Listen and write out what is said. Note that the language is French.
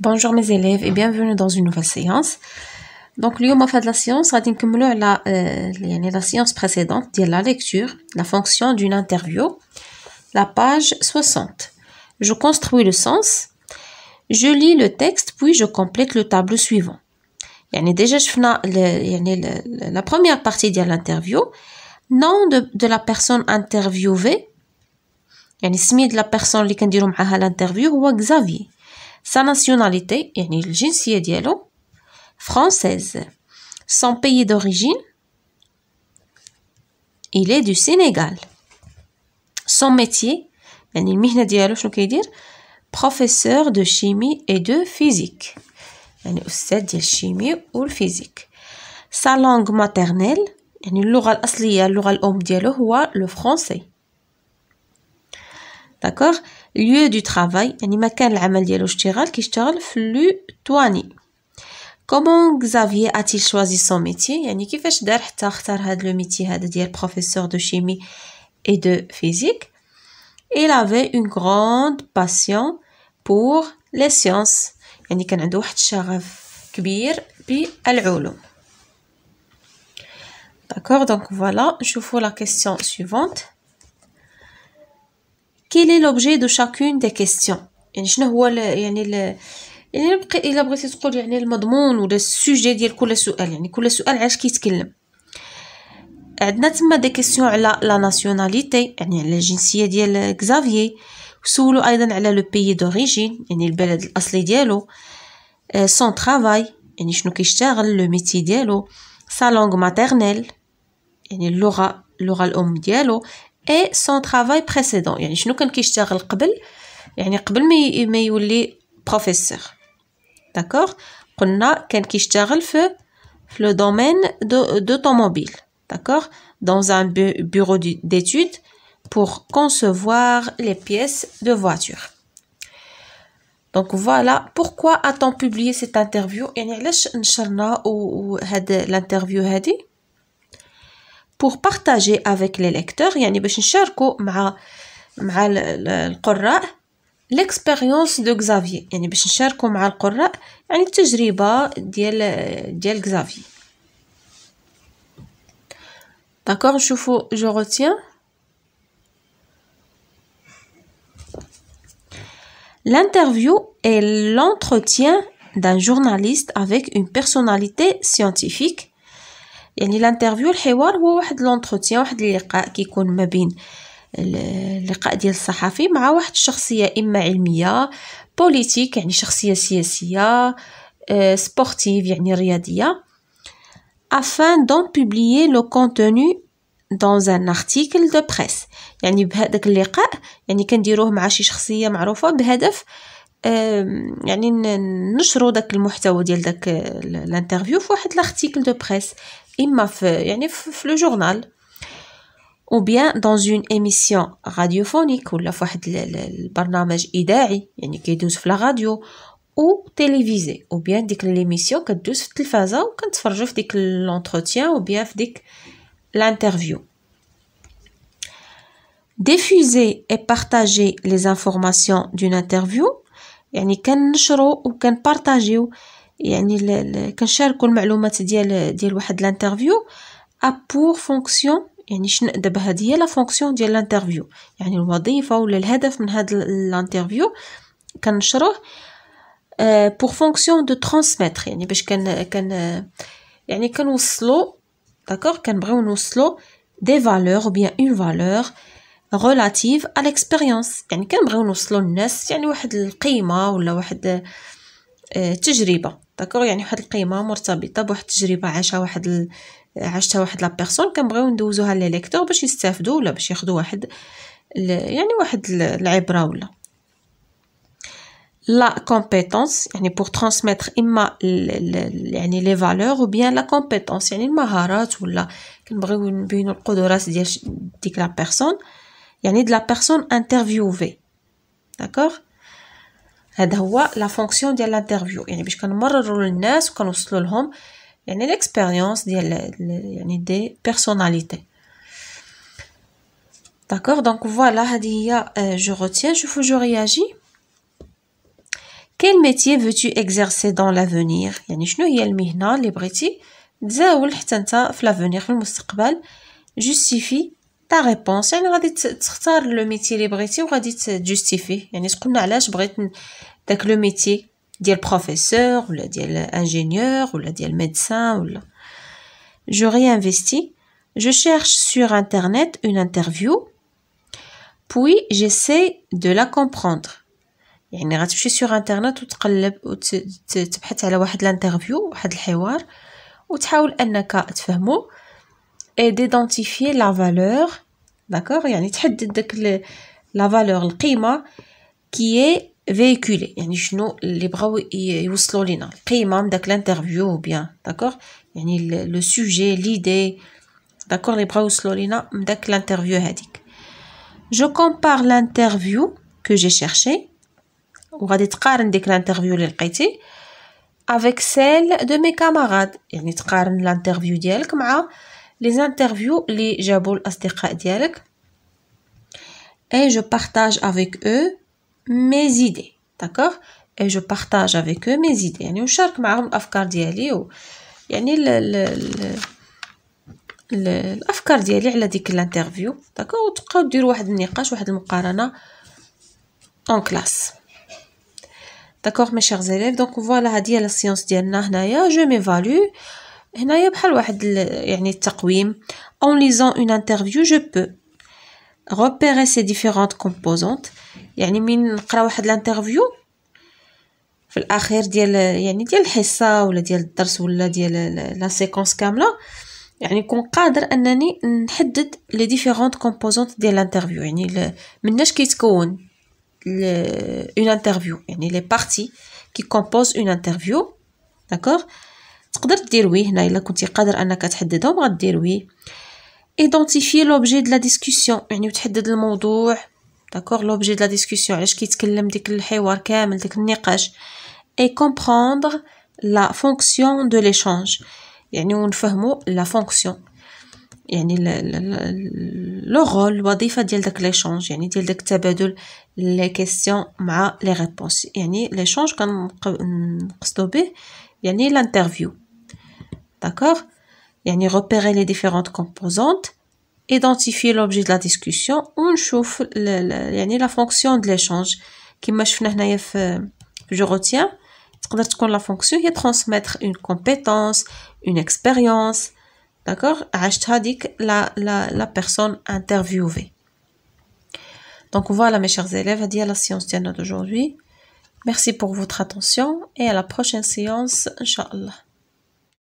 Bonjour mes élèves et bienvenue dans une nouvelle séance. Donc on fait de la séance c'est euh, la séance précédente la lecture, la fonction d'une interview, la page 60. Je construis le sens, je lis le texte puis je complète le tableau suivant. y a déjà je يعني la première partie de l'interview, nom de, la personne interviewée le de la personne qui a dit ah, ah, l'interview ou Xavier sa nationalité يعني الجنسية ديالو française son pays d'origine il est du Sénégal son métier يعني المهنة ديالو شنو كيدير professeur de chimie et de physique يعني أستاذ ديال الشيمي والفيزيك sa langue maternelle يعني اللغة الأصلية اللغة الأم ديالو هو le français d'accord lieu du travail يعني مكان العمل ديالو اشتغل كيشتغل في Comment Xavier a-t-il choisi son métier يعني كيفاش دار حتى اختار هذا لو ميتي هذا ديال professeur de chimie et de physique Il avait une grande passion pour les sciences يعني كان عنده واحد الشغف كبير بالعلوم D'accord, donc voilà, je vous la question suivante. كيل لوبجي دو de دي des يعني شنو هو ال يعني ال يعني بقى الا بغيتي تقول يعني المضمون ولا السوجي ديال كل سؤال يعني كل سؤال علاش كيتكلم عندنا تما دي كيسيون على لا ناسيوناليتي يعني على الجنسيه ديال كزافيي وسولو ايضا على لو بيي دوريجين يعني البلد الاصلي ديالو سون آه، ترافاي يعني شنو كيشتغل لو ميتي ديالو سا لونغ ماتيرنيل يعني اللغه اللغه الام ديالو et son travail précédent, il y je ne qui a travaillé avant, professeur, d'accord? On a un qui dans le domaine de d'automobile, d'accord? Dans un bureau d'études pour concevoir les pièces de voiture. Donc voilà pourquoi a-t-on publié cette interview? et l'interview pour partager avec les lecteurs يعني باش نشاركوا مع مع القراء l'expérience de Xavier يعني باش نشاركوا مع القراء يعني التجربة ديال ديال Xavier D'accord, je retiens L'interview est l'entretien d'un journaliste avec une personnalité scientifique يعني الانترفيو الحوار هو واحد لونتروتيان واحد اللقاء كيكون ما بين اللقاء ديال الصحفي مع واحد الشخصيه اما علميه بوليتيك يعني شخصيه سياسيه سبورتيف آه، يعني رياضيه afin d'en publier le contenu dans un article de presse يعني بهذاك اللقاء يعني كنديروه مع شي شخصيه معروفه بهدف يعني نشروا داك المحتوى ديال داك الانترفيو في واحد لارتيكل دو بريس اما في يعني في لو جورنال او بيان دون اون ايميسيون راديوفونيك ولا في واحد البرنامج اذاعي يعني كيدوز في لا راديو او تيليفيزي او بيان ديك ليميسيون كدوز في التلفازه وكنتفرجوا في ديك لونتروتيان او بيان في ديك لانترفيو diffuser et partager les informations d'une interview يعني كنشرو وكنبارطاجيو يعني كنشاركوا المعلومات ديال ديال واحد الانترفيو ابور فونكسيون يعني شنو دابا هذه هي لا فونكسيون ديال الانترفيو يعني الوظيفه ولا الهدف من هذا الانترفيو كنشروه بور فونكسيون دو ترانسميتر يعني باش كان كان يعني كنوصلو داكوغ كنبغيو نوصلو دي فالور بيان اون فالور غولاتيف على اكسبيريونس يعني كنبغيو نوصلوا للناس يعني واحد القيمه ولا واحد آه، تجربه داكوغ يعني واحد القيمه مرتبطه بواحد التجربه عاشها واحد ال... عاشتها واحد لا بيرسون كنبغيو ندوزوها لي باش يستافدوا ولا باش ياخذوا واحد ال... يعني واحد العبره ولا لا كومبيتونس يعني بور ترانسميتر اما ال... يعني لي فالور او بيان لا كومبيتونس يعني المهارات ولا كنبغيو نبينو القدرات ديال ديك لا بيرسون yani de la personne interviewée. D'accord C'est la fonction de l'interview. Yani y a l'expérience des personnalités. D'accord Donc voilà, euh, je retiens, je je réagis. Quel métier veux-tu exercer dans l'avenir a l'avenir Justifie ta réponse, y en aura le métier les bretons aura dit justifié, y en est ce qu'on a lâché breton dès que le métier dit professeur ou la dit l'ingénieur ou la dit le médecin je réinvestis, je cherche sur internet une interview, puis j'essaie de la comprendre, y en est, sur internet tout tu te tapes à la page de l'interview, page du débat, tu essaies de comprendre et d'identifier la valeur, d'accord Il y a la valeur, le qui est véhiculée. Il y a les l'interview ou bien, d'accord le sujet, l'idée, d'accord Les bras l'interview Je compare l'interview que j'ai cherché, ou l'interview avec celle de mes camarades les interviews les جابوا الأصدقاء dialek et je partage avec eux mes idées d'accord et je partage avec eux mes idées يعني نشارك معهم الأفكار ديالي و يعني ال ال ال الافكار ديالي على ديك الانترفيو داكور وتبقاو ديروا واحد النقاش واحد المقارنه اون كلاس داكور مي شيرز élèves دونك فوالا هادي هي لا سيونس ديالنا هنايا je m'évalue هنايا بحال واحد يعني التقويم اون ليزون اون انترفيو جو بو روبيري سي ديفيرونت كومبوزونت يعني من نقرا واحد الانترفيو في الاخير ديال يعني ديال الحصه ولا ديال الدرس ولا ديال لا سيكونس كامله يعني نكون قادر انني نحدد لي ديفيرونت كومبوزونت ديال الانترفيو يعني مناش كيتكون اون انترفيو يعني لي بارتي كي كومبوز اون انترفيو داكوغ تقدر دير وي هنا الا كنتي قادر انك تحددهم غدير وي ايدونتيفي لوبجي دو لا ديسكوسيون يعني وتحدد الموضوع داكوغ لوبجي دو لا ديسكوسيون علاش كيتكلم ديك الحوار كامل ديك النقاش اي كومبروندر لا فونكسيون دو ليشانج يعني ونفهمو لا فونكسيون يعني لو رول الوظيفه ديال داك ليشانج يعني ديال داك التبادل لي كيسيون مع لي ريبونس يعني ليشانج كنقصدو به a l'interview. D'accord a repérer les différentes composantes, identifier l'objet de la discussion y يعني la fonction de l'échange euh, je retiens la fonction de transmettre une compétence, une expérience. D'accord عاشتها la, personne interviewée. Donc voilà mes chers élèves, à dire la science note d'aujourd'hui. Merci pour votre attention et à la prochaine séance, Inch'Allah.